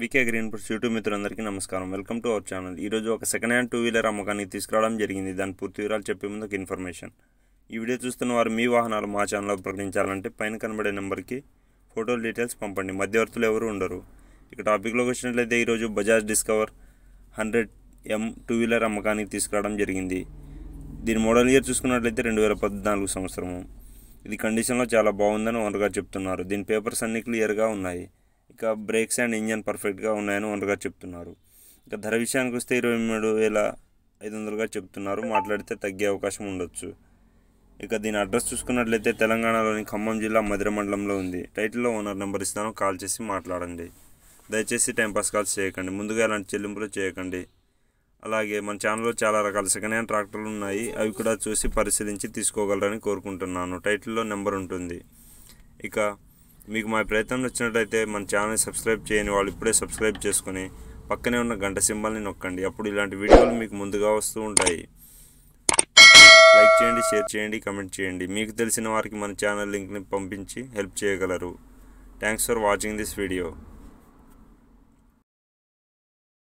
VK green inputs YouTube మిత్రులందరికీ నమస్కారం welcome to our channel ఈరోజు ఒక సెకండ్ హ్యాండ్ టూ వీలర్ అమ్మకానికి తీసుకురావడం జరిగింది దాని పూర్తి వివరాలు చెప్పే ముందు ఒక ఇన్ఫర్మేషన్ ఈ వీడియో చూస్తున్న వారు మీ వాహనాలు మా ఛానల్లో ప్రకటించాలంటే పైన కనబడే నెంబర్కి ఫోటో డీటెయిల్స్ పంపండి మధ్యవర్తులు ఎవరు ఉండరు ఇక టాపిక్లోకి వచ్చినట్లయితే ఈరోజు Bajaj Discover hundred M two wheeler అమ్మకానికి తీసుకురావడం జరిగింది దీని మోడల్ ఇయర్ చూసుకున్నట్లయితే రెండు వేల పద్నాలుగు సంవత్సరము ఇది కండిషన్లో చాలా బాగుందని ఓనర్గా చెప్తున్నారు దీని పేపర్స్ అన్ని క్లియర్గా ఉన్నాయి ఇక బ్రేక్స్ అండ్ ఇంజన్ పర్ఫెక్ట్గా ఉన్నాయని ఓనర్గా చెప్తున్నారు ఇక ధర విషయానికి వస్తే ఇరవై మూడు వేల ఐదు వందలుగా చెప్తున్నారు మాట్లాడితే తగ్గే అవకాశం ఉండొచ్చు ఇక దీని అడ్రస్ చూసుకున్నట్లయితే తెలంగాణలోని ఖమ్మం జిల్లా మధుర మండలంలో ఉంది టైటిల్లో ఓనర్ నెంబర్ ఇస్తాను కాల్ చేసి మాట్లాడండి దయచేసి టైంపాస్ కాల్స్ చేయకండి ముందుగా ఇలాంటి చెల్లింపులు చేయకండి అలాగే మన ఛానల్లో చాలా రకాల సెకండ్ హ్యాండ్ ట్రాక్టర్లు ఉన్నాయి అవి కూడా చూసి పరిశీలించి తీసుకోగలరని కోరుకుంటున్నాను టైటిల్లో నెంబర్ ఉంటుంది ఇక మీకు మా ప్రయత్నం నచ్చినట్లయితే మన ఛానల్ని సబ్స్క్రైబ్ చేయని వాళ్ళు ఇప్పుడే సబ్స్క్రైబ్ చేసుకుని పక్కనే ఉన్న గంట సింబల్ని నొక్కండి అప్పుడు ఇలాంటి వీడియోలు మీకు ముందుగా వస్తూ ఉంటాయి లైక్ చేయండి షేర్ చేయండి కమెంట్ చేయండి మీకు తెలిసిన వారికి మన ఛానల్ లింక్ని పంపించి హెల్ప్ చేయగలరు thanks for watching this video